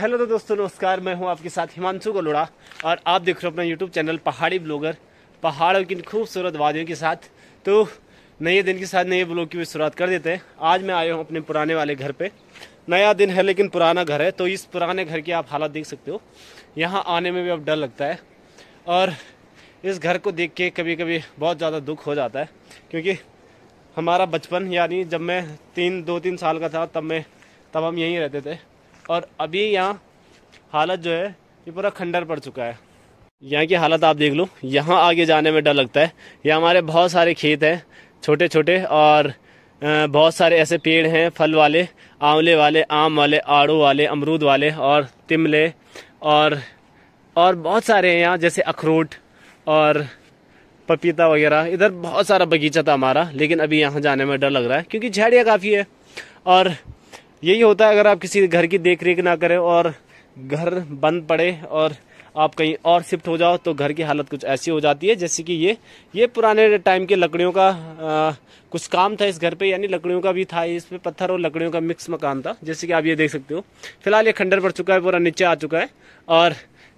hello तो दोस्तों नमस्कार मैं हूं आपके साथ हिमांशु गलोड़ा और आप देख रहे हो अपना यूट्यूब चैनल पहाड़ी ब्लॉगर पहाड़ों की खूबसूरत वादियों के साथ तो नए दिन के साथ नए ब्लॉग की भी शुरुआत कर देते हैं आज मैं आया हूं अपने पुराने वाले घर पे नया दिन है लेकिन पुराना घर है तो इस पुराने घर की आप हालत देख सकते हो यहाँ आने में भी अब डर लगता है और इस घर को देख के कभी कभी बहुत ज़्यादा दुख हो जाता है क्योंकि हमारा बचपन यानी जब मैं तीन दो तीन साल का था तब मैं तब हम यहीं रहते थे और अभी यहाँ हालत जो है ये पूरा खंडर पड़ चुका है यहाँ की हालत आप देख लो यहाँ आगे जाने में डर लगता है यहाँ हमारे बहुत सारे खेत हैं छोटे छोटे और बहुत सारे ऐसे पेड़ हैं फल वाले आंवले वाले आम वाले आड़ू वाले अमरूद वाले और तिमले और और बहुत सारे हैं यहाँ जैसे अखरोट और पपीता वगैरह इधर बहुत सारा बगीचा था हमारा लेकिन अभी यहाँ जाने में डर लग रहा है क्योंकि झाड़ियाँ काफ़ी है और यही होता है अगर आप किसी घर की देख रेख ना करें और घर बंद पड़े और आप कहीं और शिफ्ट हो जाओ तो घर की हालत कुछ ऐसी हो जाती है जैसे कि ये ये पुराने टाइम के लकड़ियों का आ, कुछ काम था इस घर पे यानी लकड़ियों का भी था इस पे पत्थर और लकड़ियों का मिक्स मकान था जैसे कि आप ये देख सकते हो फिलहाल ये खंडर पड़ चुका है पूरा नीचे आ चुका है और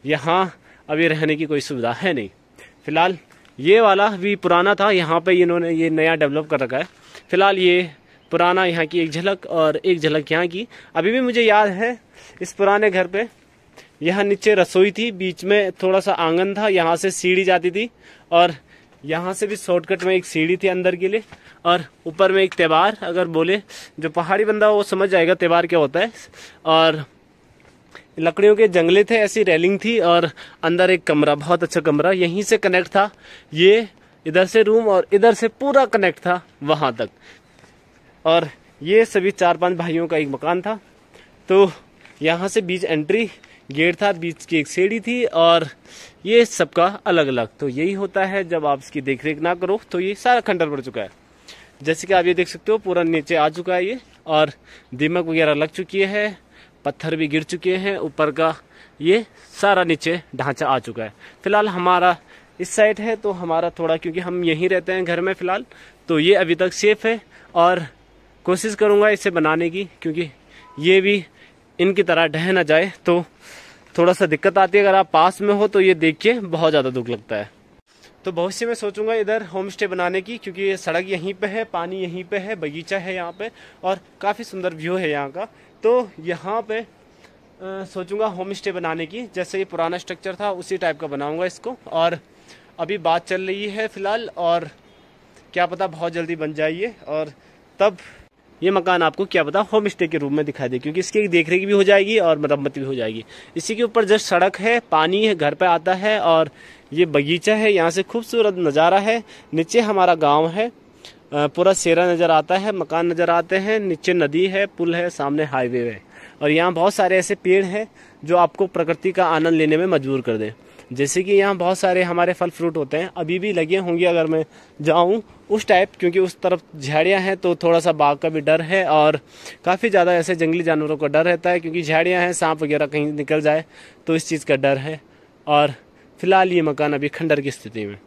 यहाँ अभी रहने की कोई सुविधा है नहीं फिलहाल ये वाला भी पुराना था यहाँ पे इन्होंने ये नया डेवलप कर रखा है फिलहाल ये पुराना यहाँ की एक झलक और एक झलक यहाँ की अभी भी मुझे याद है इस पुराने घर पे यहाँ नीचे रसोई थी बीच में थोड़ा सा आंगन था यहाँ से सीढ़ी जाती थी और यहाँ से भी शॉर्टकट में एक सीढ़ी थी अंदर के लिए और ऊपर में एक त्यौहार अगर बोले जो पहाड़ी बंदा वो समझ जाएगा त्यौहार क्या होता है और लकड़ियों के जंगले थे ऐसी रेलिंग थी और अंदर एक कमरा बहुत अच्छा कमरा यहीं से कनेक्ट था ये इधर से रूम और इधर से पूरा कनेक्ट था वहां तक और ये सभी चार पांच भाइयों का एक मकान था तो यहाँ से बीच एंट्री गेट था बीच की एक सीढ़ी थी और ये सबका अलग अलग तो यही होता है जब आप इसकी देख रेख ना करो तो ये सारा खंडर पड़ चुका है जैसे कि आप ये देख सकते हो पूरा नीचे आ चुका है ये और दीमक वगैरह लग चुकी है पत्थर भी गिर चुके हैं ऊपर का ये सारा नीचे ढांचा आ चुका है फिलहाल हमारा इस साइड है तो हमारा थोड़ा क्योंकि हम यहीं रहते हैं घर में फिलहाल तो ये अभी तक सेफ है और कोशिश करूँगा इसे बनाने की क्योंकि ये भी इनकी तरह ढह ना जाए तो थोड़ा सा दिक्कत आती है अगर आप पास में हो तो ये देख के बहुत ज़्यादा दुख लगता है तो बहुत सी मैं सोचूंगा इधर होम स्टे बनाने की क्योंकि ये सड़क यहीं पे है पानी यहीं पे है बगीचा है यहाँ पे और काफ़ी सुंदर व्यू है यहाँ का तो यहाँ पे सोचूंगा होम स्टे बनाने की जैसे ये पुराना स्ट्रक्चर था उसी टाइप का बनाऊंगा इसको और अभी बात चल रही है फ़िलहाल और क्या पता बहुत जल्दी बन जाइए और तब ये मकान आपको क्या पता होम स्टे के रूप में दिखाई दे क्योंकि इसकी देख रेख भी हो जाएगी और मरम्मत भी हो जाएगी इसी के ऊपर जस्ट सड़क है पानी है घर पर आता है और ये बगीचा है यहाँ से खूबसूरत नज़ारा है नीचे हमारा गाँव है पूरा सेरा नज़र आता है मकान नज़र आते हैं नीचे नदी है पुल है सामने हाईवे है और यहाँ बहुत सारे ऐसे पेड़ हैं जो आपको प्रकृति का आनंद लेने में मजबूर कर दें जैसे कि यहाँ बहुत सारे हमारे फल फ्रूट होते हैं अभी भी लगे होंगे अगर मैं जाऊँ उस टाइप क्योंकि उस तरफ झाड़ियाँ हैं तो थोड़ा सा बाघ का भी डर है और काफ़ी ज़्यादा ऐसे जंगली जानवरों का डर रहता है क्योंकि झाड़ियाँ हैं सांप वगैरह कहीं निकल जाए तो इस चीज़ का डर है और फिलहाल ये मकान अभी खंडर की स्थिति में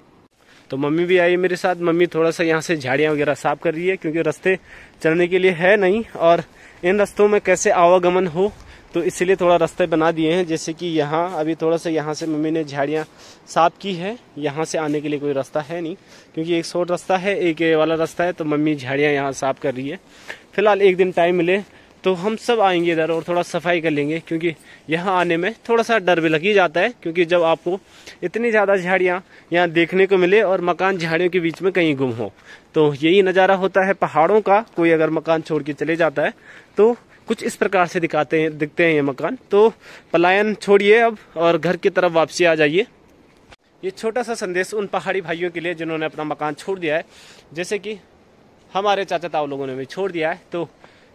तो मम्मी भी आई मेरे साथ मम्मी थोड़ा सा यहाँ से झाड़ियाँ वगैरह साफ कर रही है क्योंकि रास्ते चलने के लिए है नहीं और इन रास्तों में कैसे आवागमन हो तो इसलिए थोड़ा रास्ते बना दिए हैं जैसे कि यहाँ अभी थोड़ा सा यहाँ से मम्मी ने झाड़ियाँ साफ की है यहाँ से आने के लिए कोई रास्ता है नहीं क्योंकि एक शॉर्ट रास्ता है एक ये वाला रास्ता है तो मम्मी झाड़ियाँ यहाँ साफ कर रही है फिलहाल एक दिन टाइम मिले तो हम सब आएंगे इधर और थोड़ा सफाई कर लेंगे क्योंकि यहाँ आने में थोड़ा सा डर भी लग ही जाता है क्योंकि जब आपको इतनी ज़्यादा झाड़ियाँ यहाँ देखने को मिले और मकान झाड़ियों के बीच में कहीं गुम हो तो यही नज़ारा होता है पहाड़ों का कोई अगर मकान छोड़ के चले जाता है तो कुछ इस प्रकार से दिखाते हैं दिखते हैं ये मकान तो पलायन छोड़िए अब और घर की तरफ वापसी आ जाइए ये छोटा सा संदेश उन पहाड़ी भाइयों के लिए जिन्होंने अपना मकान छोड़ दिया है जैसे कि हमारे चाचा ताऊ लोगों ने भी छोड़ दिया है तो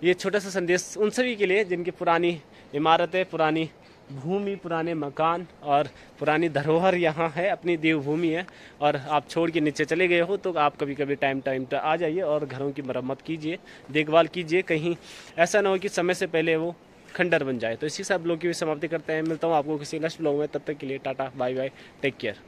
ये छोटा सा संदेश उन सभी के लिए जिनकी पुरानी इमारतें पुरानी भूमि पुराने मकान और पुरानी धरोहर यहाँ है अपनी देवभूमि है और आप छोड़ के नीचे चले गए हो तो आप कभी कभी टाइम टाइम पर आ जाइए और घरों की मरम्मत कीजिए देखभाल कीजिए कहीं ऐसा ना हो कि समय से पहले वो खंडर बन जाए तो इसी से आप लोग की भी समाप्ति करते हैं मिलता हूँ आपको किसी नेक्स्ट ब्लॉग में तब तक के लिए tata bye bye take care